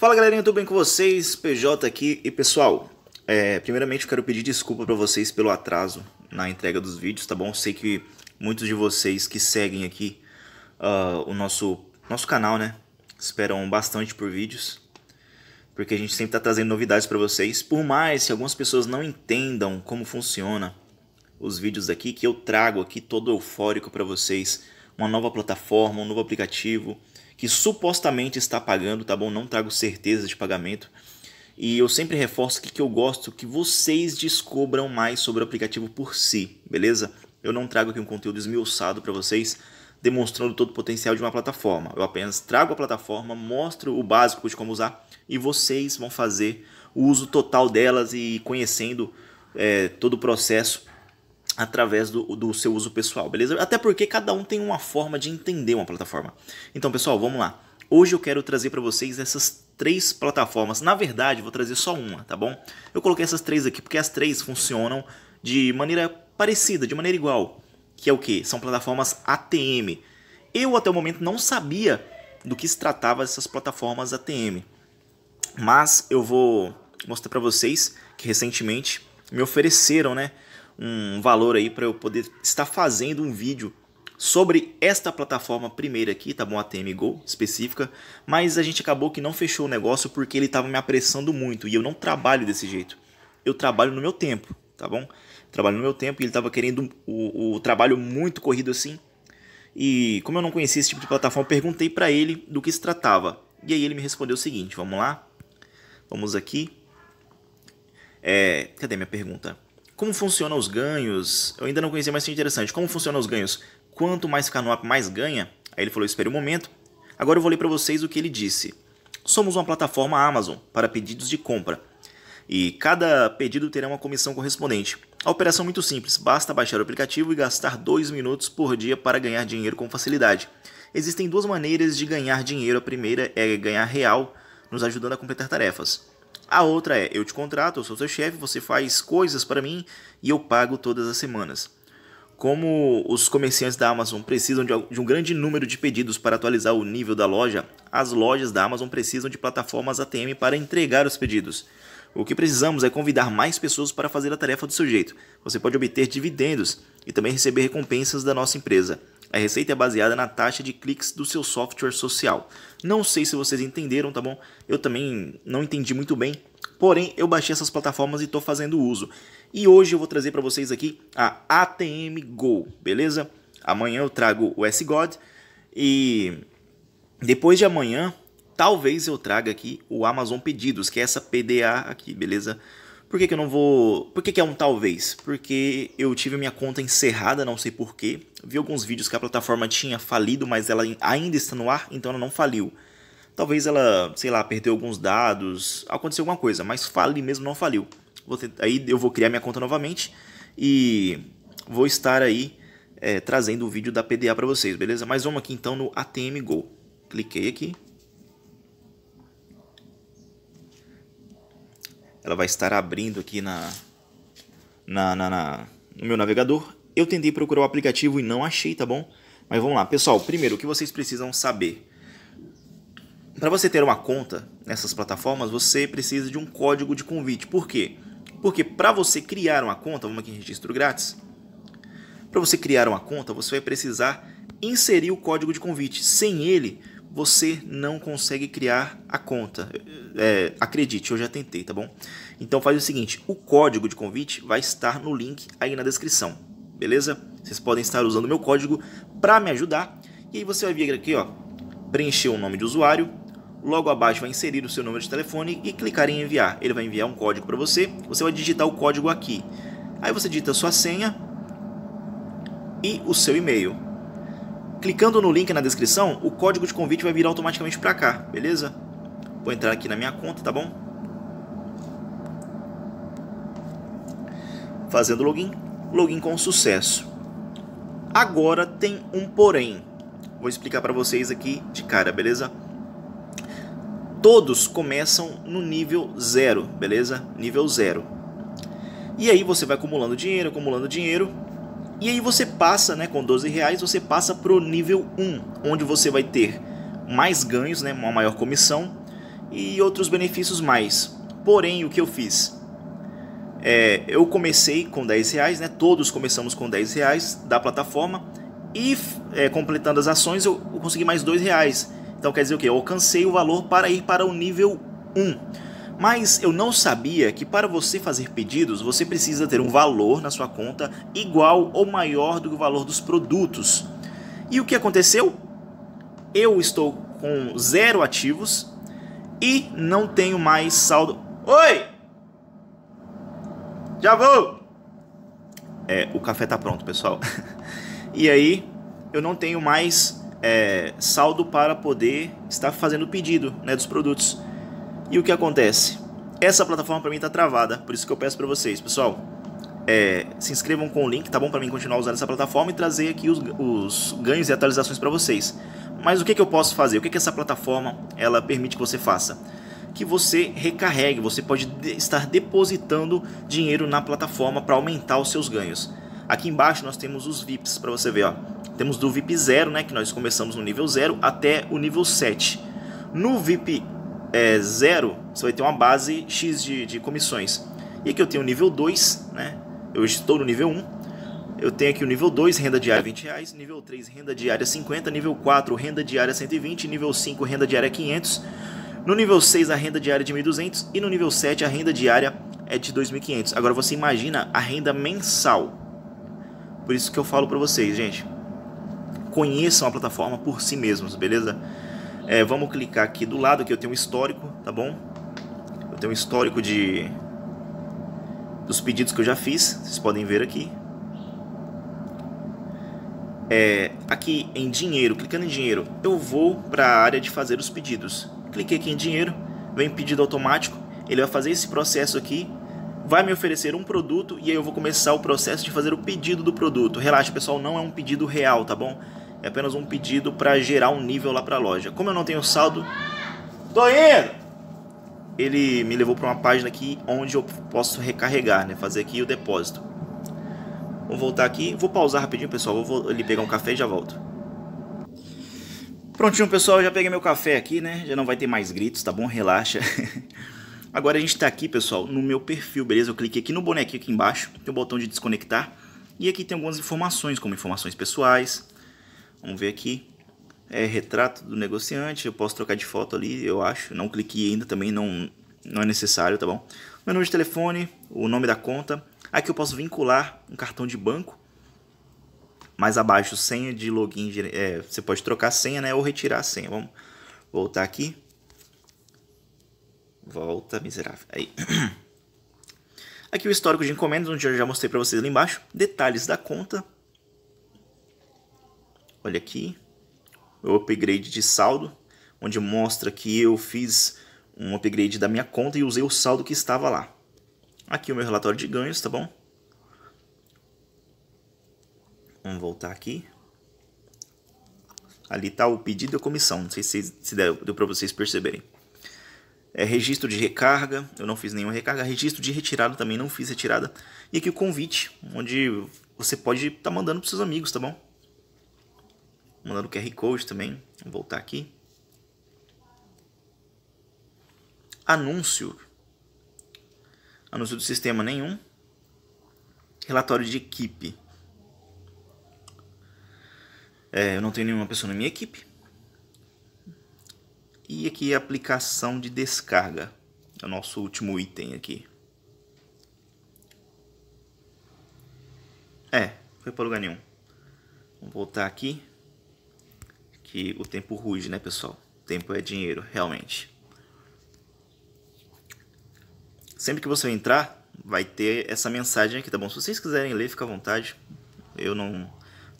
Fala galerinha, tudo bem com vocês? PJ aqui e pessoal, é, primeiramente eu quero pedir desculpa para vocês pelo atraso na entrega dos vídeos, tá bom? Sei que muitos de vocês que seguem aqui uh, o nosso, nosso canal, né, esperam bastante por vídeos, porque a gente sempre está trazendo novidades para vocês, por mais que algumas pessoas não entendam como funciona os vídeos aqui, que eu trago aqui todo eufórico para vocês, uma nova plataforma, um novo aplicativo, que supostamente está pagando, tá bom? Não trago certeza de pagamento. E eu sempre reforço que eu gosto que vocês descubram mais sobre o aplicativo por si, beleza? Eu não trago aqui um conteúdo esmiuçado para vocês, demonstrando todo o potencial de uma plataforma. Eu apenas trago a plataforma, mostro o básico de como usar e vocês vão fazer o uso total delas e conhecendo é, todo o processo através do, do, seu uso pessoal, beleza? Até porque cada um tem uma forma de entender uma plataforma. Então, pessoal, vamos lá. Hoje eu quero trazer para vocês essas três plataformas. Na verdade, vou trazer só uma, tá bom? Eu coloquei essas três aqui porque as três funcionam de maneira parecida, de maneira igual. Que é o que? São plataformas ATM. Eu até o momento não sabia do que se tratava essas plataformas ATM. Mas eu vou mostrar para vocês que recentemente me ofereceram, né? um valor aí para eu poder estar fazendo um vídeo sobre esta plataforma primeira aqui, tá bom? A TM Go específica, mas a gente acabou que não fechou o negócio porque ele estava me apressando muito e eu não trabalho desse jeito. Eu trabalho no meu tempo, tá bom? Trabalho no meu tempo e ele estava querendo o, o trabalho muito corrido assim. E como eu não conhecia esse tipo de plataforma, perguntei para ele do que se tratava. E aí ele me respondeu o seguinte, vamos lá? Vamos aqui. É, cadê minha pergunta? Como funcionam os ganhos? Eu ainda não conhecia, mas é interessante. Como funcionam os ganhos? Quanto mais Canoap mais ganha? Aí ele falou, espere um momento. Agora eu vou ler para vocês o que ele disse. Somos uma plataforma Amazon para pedidos de compra. E cada pedido terá uma comissão correspondente. A operação é muito simples, basta baixar o aplicativo e gastar 2 minutos por dia para ganhar dinheiro com facilidade. Existem duas maneiras de ganhar dinheiro. A primeira é ganhar real, nos ajudando a completar tarefas. A outra é: eu te contrato, eu sou seu chefe, você faz coisas para mim e eu pago todas as semanas. Como os comerciantes da Amazon precisam de um grande número de pedidos para atualizar o nível da loja, as lojas da Amazon precisam de plataformas ATM para entregar os pedidos. O que precisamos é convidar mais pessoas para fazer a tarefa do seu jeito. Você pode obter dividendos e também receber recompensas da nossa empresa. A receita é baseada na taxa de cliques do seu software social. Não sei se vocês entenderam, tá bom? Eu também não entendi muito bem, porém eu baixei essas plataformas e estou fazendo uso. E hoje eu vou trazer para vocês aqui a ATM Go, beleza? Amanhã eu trago o S God e depois de amanhã talvez eu traga aqui o Amazon Pedidos, que é essa PDA aqui, beleza? Por que, que eu não vou. Por que, que é um talvez? Porque eu tive minha conta encerrada, não sei porquê. Vi alguns vídeos que a plataforma tinha falido, mas ela ainda está no ar, então ela não faliu. Talvez ela, sei lá, perdeu alguns dados, aconteceu alguma coisa, mas fale mesmo não faliu. aí eu vou criar minha conta novamente e vou estar aí é, trazendo o vídeo da PDA para vocês, beleza? Mas vamos aqui então no ATM Go. Cliquei aqui, ela vai estar abrindo aqui na, na, na, na no meu navegador. Eu tentei procurar o aplicativo e não achei, tá bom? Mas vamos lá, pessoal. Primeiro, o que vocês precisam saber? Para você ter uma conta nessas plataformas, você precisa de um código de convite. Por quê? Porque para você criar uma conta, vamos aqui em registro grátis. Para você criar uma conta, você vai precisar inserir o código de convite. Sem ele, você não consegue criar a conta. É, acredite, eu já tentei, tá bom? Então faz o seguinte, o código de convite vai estar no link aí na descrição, beleza? Vocês podem estar usando o meu código para me ajudar. E aí você vai vir aqui, ó, preencher o nome de usuário, logo abaixo vai inserir o seu número de telefone e clicar em enviar. Ele vai enviar um código para você, você vai digitar o código aqui. Aí você digita sua senha e o seu e-mail. Clicando no link na descrição, o código de convite vai vir automaticamente para cá, beleza? Vou entrar aqui na minha conta, tá bom? Fazendo login, login com sucesso. Agora tem um porém. Vou explicar para vocês aqui de cara, beleza? Todos começam no nível 0, beleza? Nível 0. E aí você vai acumulando dinheiro, acumulando dinheiro, e aí você passa, né, com 12 reais, você passa para o nível 1, onde você vai ter mais ganhos, né, uma maior comissão e outros benefícios mais. Porém, o que eu fiz? É, eu comecei com 10 reais, né, todos começamos com 10 reais da plataforma e é, completando as ações eu consegui mais 2 reais. Então quer dizer o que? Eu alcancei o valor para ir para o nível 1. Mas eu não sabia que para você fazer pedidos, você precisa ter um valor na sua conta igual ou maior do que o valor dos produtos. E o que aconteceu? Eu estou com zero ativos e não tenho mais saldo. Oi! Já vou! É, o café tá pronto, pessoal. e aí, eu não tenho mais é, saldo para poder estar fazendo o pedido né, dos produtos. E o que acontece? Essa plataforma para mim está travada, por isso que eu peço para vocês, pessoal, é, se inscrevam com o link, tá bom? Para mim continuar usando essa plataforma e trazer aqui os, os ganhos e atualizações para vocês. Mas o que, que eu posso fazer? O que, que essa plataforma ela permite que você faça? que você recarregue, você pode estar depositando dinheiro na plataforma para aumentar os seus ganhos. Aqui embaixo nós temos os VIPs para você ver, ó. Temos do VIP 0, né, que nós começamos no nível 0 até o nível 7. No VIP é, zero, você vai ter uma base X de, de comissões. E aqui eu tenho o nível 2, né? eu estou no nível 1. Eu tenho aqui o nível 2, renda diária 20 reais, nível 3, renda diária 50, nível 4, renda diária 120, nível 5, renda diária 500, no nível 6 a renda diária de 1.200 e no nível 7 a renda diária é de 2.500. É Agora você imagina a renda mensal. Por isso que eu falo para vocês, gente, conheçam a plataforma por si mesmos, beleza? É, vamos clicar aqui do lado, que eu tenho um histórico, tá bom? Eu tenho um histórico de dos pedidos que eu já fiz, vocês podem ver aqui. É, aqui em dinheiro, clicando em dinheiro, eu vou para a área de fazer os pedidos. Cliquei aqui em dinheiro, vem pedido automático, ele vai fazer esse processo aqui, vai me oferecer um produto e aí eu vou começar o processo de fazer o pedido do produto. Relaxa, pessoal, não é um pedido real, tá bom? É apenas um pedido para gerar um nível lá para a loja. Como eu não tenho saldo, tô indo. Ele me levou para uma página aqui onde eu posso recarregar, né? Fazer aqui o depósito. Vou voltar aqui, vou pausar rapidinho, pessoal. Vou ali pegar um café e já volto. Prontinho, pessoal, já peguei meu café aqui, né? Já não vai ter mais gritos, tá bom? Relaxa. Agora a gente tá aqui, pessoal, no meu perfil, beleza? Eu cliquei aqui no bonequinho aqui embaixo, tem o botão de desconectar. E aqui tem algumas informações, como informações pessoais, Vamos ver aqui. É retrato do negociante, eu posso trocar de foto ali, eu acho. Não cliquei ainda também, não, não é necessário, tá bom? Meu número de telefone, o nome da conta. Aqui eu posso vincular um cartão de banco. Mais abaixo, senha de login, é, você pode trocar a senha né, ou retirar a senha. Vamos voltar aqui. Volta, miserável. Aí. Aqui o histórico de encomendas, onde eu já mostrei para vocês ali embaixo. Detalhes da conta olha aqui, o upgrade de saldo, onde mostra que eu fiz um upgrade da minha conta e usei o saldo que estava lá. Aqui o meu relatório de ganhos, tá bom? Vamos voltar aqui. Ali está o pedido a comissão, não sei se, se deu, deu para vocês perceberem. É, registro de recarga, eu não fiz nenhuma recarga. Registro de retirada também não fiz retirada. E aqui o convite, onde você pode estar tá mandando para seus amigos, tá bom? mandando QR Code também. Vou voltar aqui. Anúncio. Anúncio do sistema nenhum. Relatório de equipe. É, eu não tenho nenhuma pessoa na minha equipe. E aqui aplicação de descarga. É o nosso último item aqui. É, foi para lugar nenhum. Vou voltar aqui que o tempo ruge, né, pessoal? Tempo é dinheiro, realmente. Sempre que você entrar, vai ter essa mensagem aqui, tá bom? Se vocês quiserem ler, fica à vontade. Eu não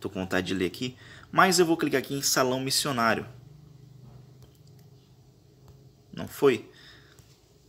tô com vontade de ler aqui. Mas eu vou clicar aqui em Salão Missionário. Não foi?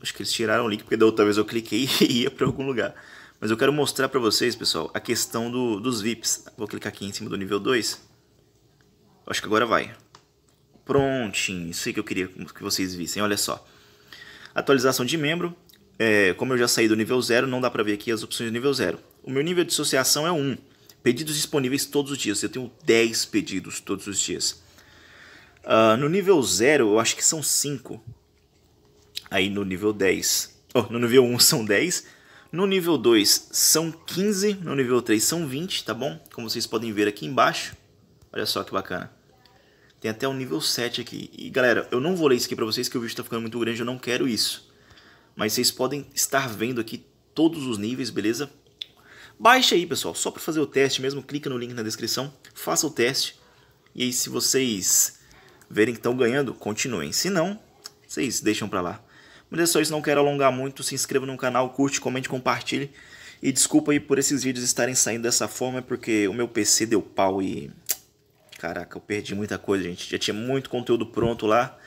Acho que eles tiraram o link, porque da outra vez eu cliquei e ia para algum lugar. Mas eu quero mostrar para vocês, pessoal, a questão do, dos VIPs. Vou clicar aqui em cima do nível 2. Acho que agora vai. Prontinho, isso aí que eu queria que vocês vissem, olha só. Atualização de membro, é, como eu já saí do nível 0, não dá para ver aqui as opções do nível 0. O meu nível de associação é 1. Um. Pedidos disponíveis todos os dias, eu tenho 10 pedidos todos os dias. Uh, no nível 0, eu acho que são 5. Aí no nível 10. Oh, no nível 1 um são 10. No nível 2 são 15. No nível 3 são 20, tá bom? Como vocês podem ver aqui embaixo. Olha só que bacana. Tem até o nível 7 aqui. E galera, eu não vou ler isso aqui para vocês que o vídeo está ficando muito grande, eu não quero isso. Mas vocês podem estar vendo aqui todos os níveis, beleza? Baixa aí, pessoal, só para fazer o teste mesmo, clica no link na descrição, faça o teste. E aí se vocês verem que estão ganhando, continuem. Se não, vocês deixam para lá. Mas é só isso, não quero alongar muito, se inscreva no canal, curte, comente, compartilhe. E desculpa aí por esses vídeos estarem saindo dessa forma, é porque o meu PC deu pau e Caraca, eu perdi muita coisa, gente. Já tinha muito conteúdo pronto lá.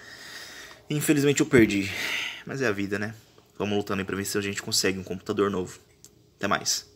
Infelizmente eu perdi. Mas é a vida, né? Vamos lutando aí pra ver se a gente consegue um computador novo. Até mais.